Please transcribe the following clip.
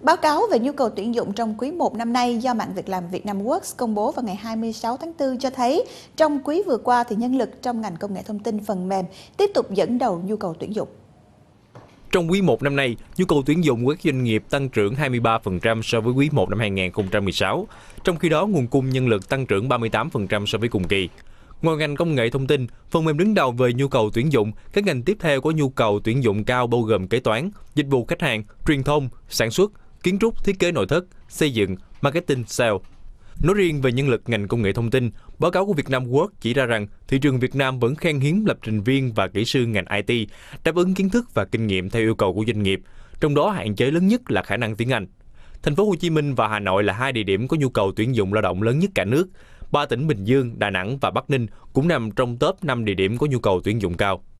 Báo cáo về nhu cầu tuyển dụng trong quý 1 năm nay do mạng việc làm Việt Nam Works công bố vào ngày 26 tháng 4 cho thấy trong quý vừa qua thì nhân lực trong ngành công nghệ thông tin phần mềm tiếp tục dẫn đầu nhu cầu tuyển dụng. Trong quý 1 năm nay, nhu cầu tuyển dụng của các doanh nghiệp tăng trưởng 23% so với quý 1 năm 2016, trong khi đó nguồn cung nhân lực tăng trưởng 38% so với cùng kỳ. Ngoài ngành công nghệ thông tin, phần mềm đứng đầu về nhu cầu tuyển dụng, các ngành tiếp theo có nhu cầu tuyển dụng cao bao gồm kế toán, dịch vụ khách hàng, truyền thông, sản xuất, kiến trúc, thiết kế nội thất, xây dựng, marketing, sale. Nói riêng về nhân lực ngành công nghệ thông tin, báo cáo của Vietnam Work chỉ ra rằng thị trường Việt Nam vẫn khan hiếm lập trình viên và kỹ sư ngành IT, đáp ứng kiến thức và kinh nghiệm theo yêu cầu của doanh nghiệp, trong đó hạn chế lớn nhất là khả năng tiếng Anh. Thành phố Hồ Chí Minh và Hà Nội là hai địa điểm có nhu cầu tuyển dụng lao động lớn nhất cả nước. Ba tỉnh Bình Dương, Đà Nẵng và Bắc Ninh cũng nằm trong top 5 địa điểm có nhu cầu tuyển dụng cao.